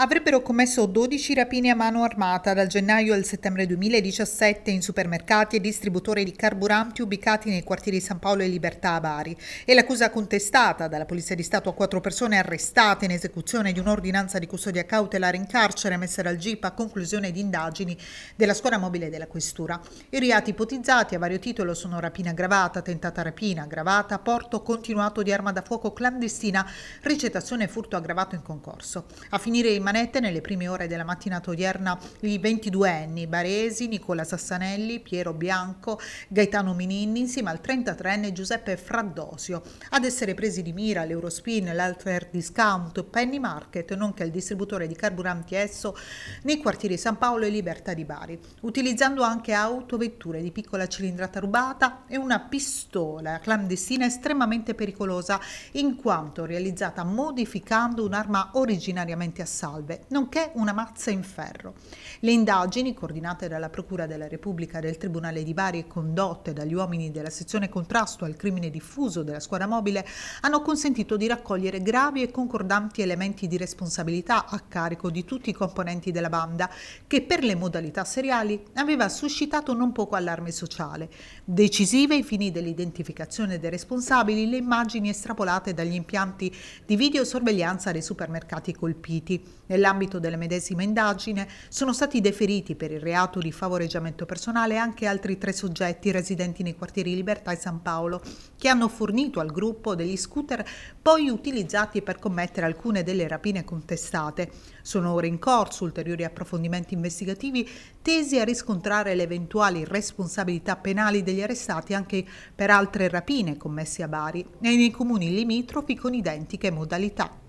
avrebbero commesso 12 rapine a mano armata dal gennaio al settembre 2017 in supermercati e distributori di carburanti ubicati nei quartieri di San Paolo e Libertà a Bari. E l'accusa contestata dalla Polizia di Stato a quattro persone arrestate in esecuzione di un'ordinanza di custodia cautelare in carcere messa dal GIP a conclusione di indagini della scuola mobile della Questura. I reati ipotizzati a vario titolo sono rapina aggravata, tentata rapina aggravata, porto continuato di arma da fuoco clandestina, ricettazione e furto aggravato in concorso. A finire in manette nelle prime ore della mattinata odierna i 22 anni Baresi, Nicola Sassanelli, Piero Bianco, Gaetano Mininni insieme al 33enne Giuseppe Fraddosio. Ad essere presi di mira l'Eurospin, l'Alter Discount, Penny Market, nonché il distributore di carburanti Esso nei quartieri San Paolo e Libertà di Bari, utilizzando anche autovetture di piccola cilindrata rubata e una pistola clandestina estremamente pericolosa in quanto realizzata modificando un'arma originariamente a salve, nonché una mazza in ferro. Le indagini, coordinate dalla Procura della Repubblica del Tribunale di Bari e condotte dagli uomini della sezione contrasto al crimine diffuso della squadra mobile, hanno consentito di raccogliere gravi e concordanti elementi di responsabilità a carico di tutti i componenti della banda, che per le modalità seriali aveva suscitato non poco allarme sociale. Decisive ai fini dell'identificazione dei responsabili le immagini estrapolate dagli impianti di videosorveglianza dei supermercati colpiti Nell'ambito della medesima indagine sono stati deferiti per il reato di favoreggiamento personale anche altri tre soggetti residenti nei quartieri Libertà e San Paolo, che hanno fornito al gruppo degli scooter poi utilizzati per commettere alcune delle rapine contestate. Sono ora in corso ulteriori approfondimenti investigativi tesi a riscontrare le eventuali responsabilità penali degli arrestati anche per altre rapine commesse a Bari e nei comuni limitrofi con identiche modalità.